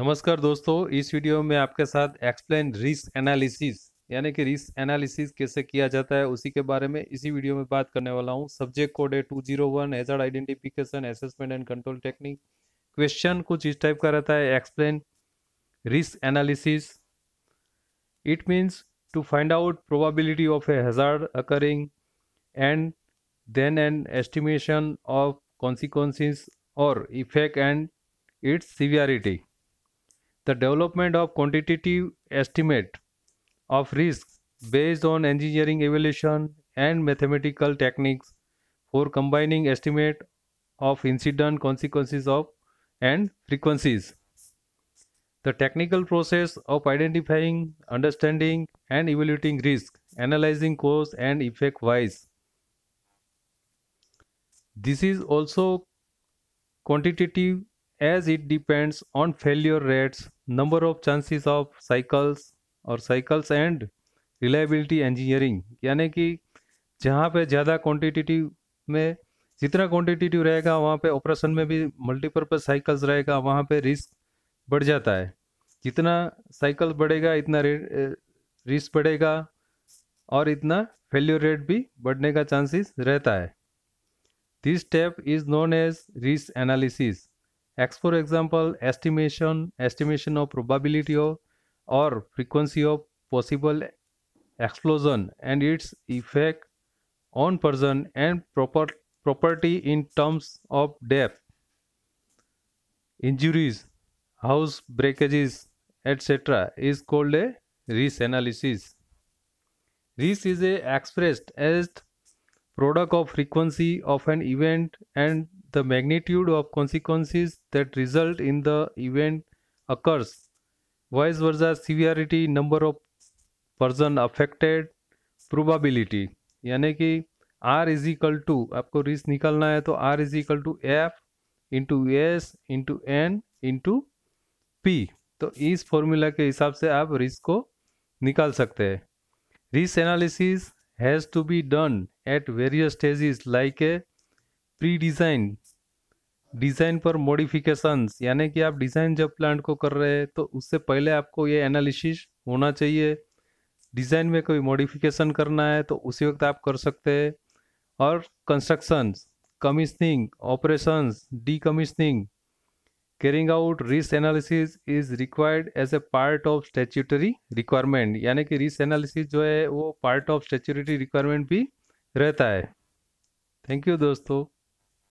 नमस्कार दोस्तों इस वीडियो में आपके साथ एक्सप्लेन रिस्क एनालिसिस यानी कि रिस्क एनालिसिस कैसे किया जाता है उसी के बारे में इसी वीडियो में बात करने वाला हूँ सब्जेक्ट कोड है two zero one hazard identification assessment and control technique question कुछ इस टाइप का रहता है explain risk analysis it means to find out probability of a hazard occurring and then and estimation of consequences और effect and its severity The development of quantitative estimate of risk based on engineering evaluation and mathematical techniques for combining estimate of incident consequences of and frequencies. The technical process of identifying, understanding, and evaluating risk, analyzing cause and effect wise. This is also quantitative as it depends on failure rates, number of chances of cycles और cycles and reliability engineering यानी कि जहाँ पे ज़्यादा quantitative में जितना quantitative रहेगा वहाँ पे ऑपरेशन में भी मल्टीपर्पज़ साइकिल्स रहेगा वहाँ पे रिस्क बढ़ जाता है जितना साइकिल बढ़ेगा इतना रिस्क बढ़ेगा और इतना फेल्यूर रेट भी बढ़ने का चांसेस रहता है this step is known as risk analysis X for example, estimation, estimation of probability of or frequency of possible explosion and its effect on person and proper, property in terms of death, injuries, house breakages, etc. is called a risk analysis. Risk is expressed as product of frequency of an event and the magnitude of consequences that result in the event occurs. Vice versa, severity, number of person affected, probability. यानी कि R is equal to आपको risk निकालना है तो R is equal to F into S into N into P तो इस formula के हिसाब से आप रिस्क को निकाल सकते हैं risk analysis has to be done at various stages like a pre design design पर मॉडिफिकेशंस यानी कि आप डिज़ाइन जब प्लांट को कर रहे हैं तो उससे पहले आपको ये एनालिसिस होना चाहिए डिज़ाइन में कोई मॉडिफिकेशन करना है तो उसी वक्त आप कर सकते हैं और constructions commissioning operations decommissioning carrying out risk analysis is required as a part of statutory requirement यानी कि रिस एनालिसिस जो है वो पार्ट ऑफ statutory रिक्वायरमेंट भी रहता है थैंक यू दोस्तों